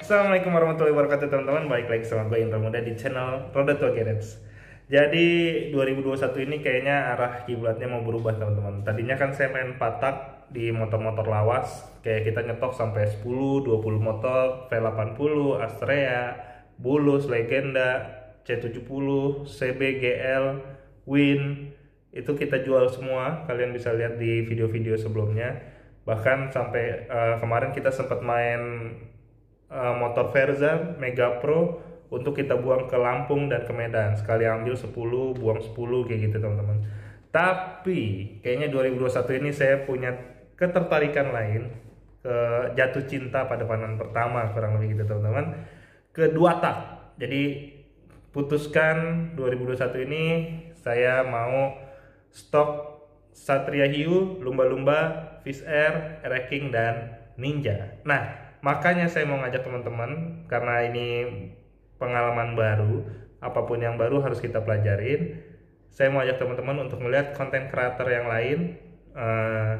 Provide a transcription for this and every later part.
Assalamualaikum warahmatullahi wabarakatuh teman-teman Balik lagi sama gue Indra Muda di channel Roda Tua Garage Jadi 2021 ini kayaknya arah kiblatnya mau berubah teman-teman Tadinya kan saya main patak di motor-motor lawas Kayak kita nyetok sampai 10, 20 motor V80, Astrea, Bulus, Legenda, C70, CBGL, Win Itu kita jual semua Kalian bisa lihat di video-video sebelumnya Bahkan sampai uh, kemarin kita sempat main Eh, motor Verza, Mega Pro untuk kita buang ke Lampung dan ke Medan sekali ambil 10 buang 10 kayak gitu teman-teman tapi kayaknya 2021 ini saya punya ketertarikan lain ke jatuh cinta pada pandangan pertama kurang lebih gitu teman-teman kedua tak jadi putuskan 2021 ini saya mau stok Satria Hiu, Lumba-Lumba, Fish Air, Racking, dan Ninja. Nah, makanya saya mau ngajak teman-teman karena ini pengalaman baru, apapun yang baru harus kita pelajarin. Saya mau ajak teman-teman untuk melihat konten kreator yang lain uh,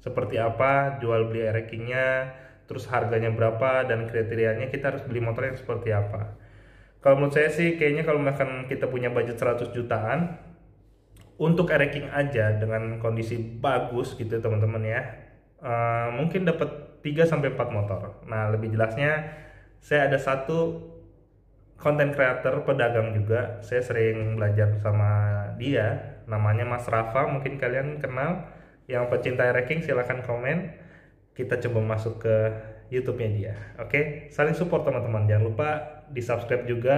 seperti apa jual beli rankingnya, terus harganya berapa dan kriterianya kita harus beli motor yang seperti apa. Kalau menurut saya sih kayaknya kalau misalkan kita punya budget 100 jutaan untuk ranking aja dengan kondisi bagus gitu teman-teman ya. Uh, mungkin dapat 3 sampai 4 motor. Nah, lebih jelasnya saya ada satu konten creator pedagang juga. Saya sering belajar sama dia, namanya Mas Rafa, mungkin kalian kenal. Yang pecinta racing silahkan komen. Kita coba masuk ke YouTube-nya dia. Oke, saling support teman-teman. Jangan lupa di-subscribe juga,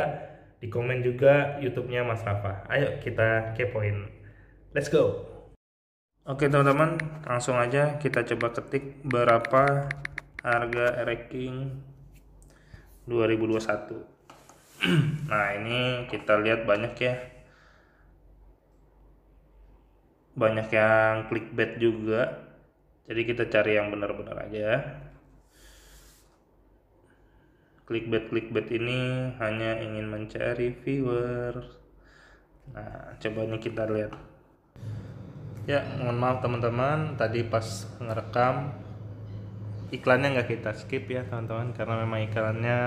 di-komen juga YouTube-nya Mas Rafa. Ayo kita kepoin. Let's go. Oke teman-teman, langsung aja kita coba ketik berapa harga ranking 2021. nah, ini kita lihat banyak ya. Banyak yang clickbait juga. Jadi kita cari yang benar-benar aja. Clickbait-clickbait ini hanya ingin mencari viewer. Nah, coba ini kita lihat Ya, mohon maaf teman-teman, tadi pas ngerekam iklannya nggak kita skip ya teman-teman karena memang iklannya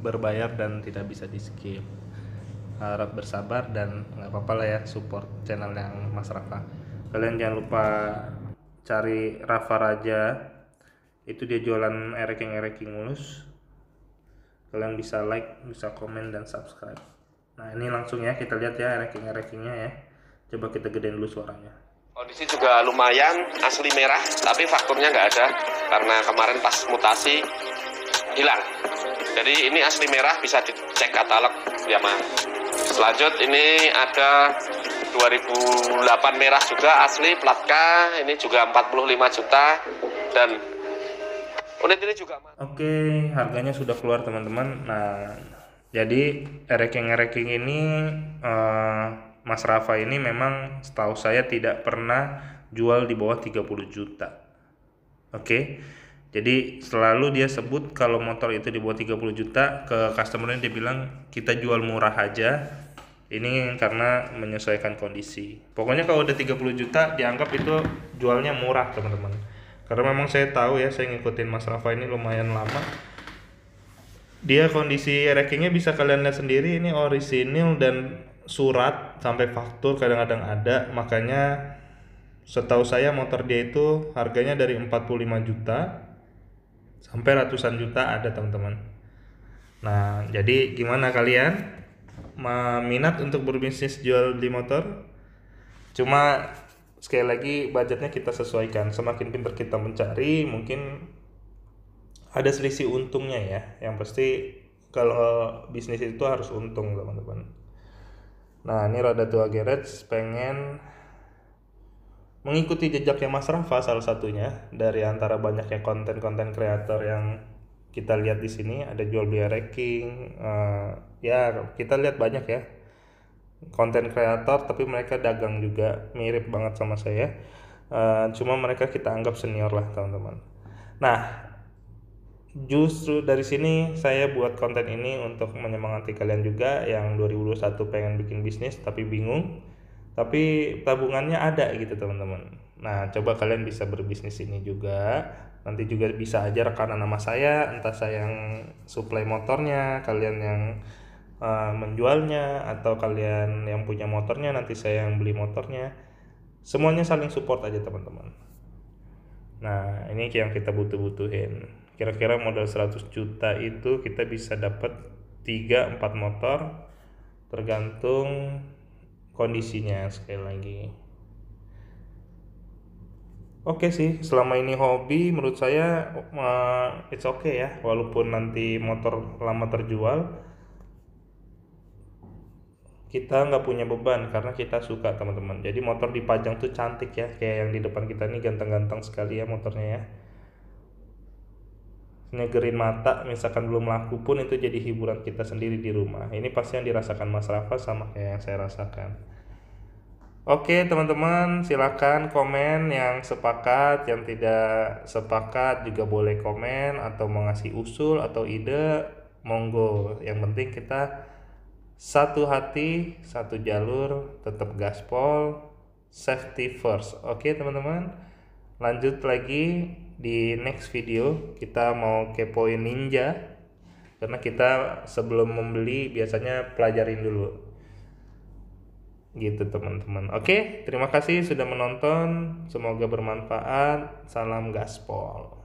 berbayar dan tidak bisa di skip. Harap bersabar dan nggak apa-apa lah ya support channel yang Mas Rafa. Kalian jangan lupa cari Rafa Raja. Itu dia jualan ereking-ereking mulus. Kalian bisa like, bisa komen dan subscribe. Nah, ini langsung ya kita lihat ya ereking-erekingnya ya. Coba kita gedein dulu suaranya. Kondisi juga lumayan, asli merah, tapi fakturnya nggak ada karena kemarin pas mutasi hilang. Jadi ini asli merah bisa dicek katalog ya, mas. Selanjut ini ada 2008 merah juga asli plat K, ini juga 45 juta dan unit ini juga Oke, harganya sudah keluar teman-teman. Nah, jadi ranking-ranking ini uh, Mas Rafa ini memang setahu saya tidak pernah jual di bawah 30 juta. Oke. Jadi selalu dia sebut kalau motor itu di bawah 30 juta ke customer customernya dia bilang kita jual murah aja. Ini karena menyesuaikan kondisi. Pokoknya kalau udah 30 juta dianggap itu jualnya murah, teman-teman. Karena memang saya tahu ya, saya ngikutin Mas Rafa ini lumayan lama. Dia kondisi rekingnya bisa kalian lihat sendiri ini orisinil dan surat sampai faktur kadang-kadang ada makanya setahu saya motor dia itu harganya dari 45 juta sampai ratusan juta ada teman-teman nah jadi gimana kalian minat untuk berbisnis jual beli motor cuma sekali lagi budgetnya kita sesuaikan semakin pintar kita mencari mungkin ada selisih untungnya ya yang pasti kalau bisnis itu harus untung teman-teman Nah ini roda tua garage pengen mengikuti jejaknya Mas Rafa salah satunya dari antara banyaknya konten-konten kreator yang kita lihat di sini ada jual beli ranking uh, eh, ya kita lihat banyak ya konten kreator tapi mereka dagang juga mirip banget sama saya uh, cuma mereka kita anggap senior lah teman-teman nah justru dari sini saya buat konten ini untuk menyemangati kalian juga yang 2021 pengen bikin bisnis tapi bingung tapi tabungannya ada gitu teman-teman nah coba kalian bisa berbisnis ini juga nanti juga bisa aja rekanan nama saya entah saya yang supply motornya kalian yang uh, menjualnya atau kalian yang punya motornya nanti saya yang beli motornya semuanya saling support aja teman-teman nah ini yang kita butuh-butuhin kira-kira modal 100 juta itu kita bisa dapat 3 4 motor tergantung kondisinya sekali lagi Oke okay sih, selama ini hobi menurut saya uh, it's okay ya, walaupun nanti motor lama terjual, kita nggak punya beban karena kita suka teman-teman. Jadi motor dipajang tuh cantik ya, kayak yang di depan kita ini ganteng-ganteng sekali ya motornya ya nyegerin mata misalkan belum laku pun itu jadi hiburan kita sendiri di rumah ini pasti yang dirasakan Mas Rafa sama kayak yang saya rasakan Oke teman-teman silakan komen yang sepakat yang tidak sepakat juga boleh komen atau mengasih usul atau ide monggo yang penting kita satu hati satu jalur tetap gaspol safety first oke teman-teman lanjut lagi di next video kita mau kepoin ninja karena kita sebelum membeli biasanya pelajarin dulu gitu teman-teman oke terima kasih sudah menonton semoga bermanfaat salam gaspol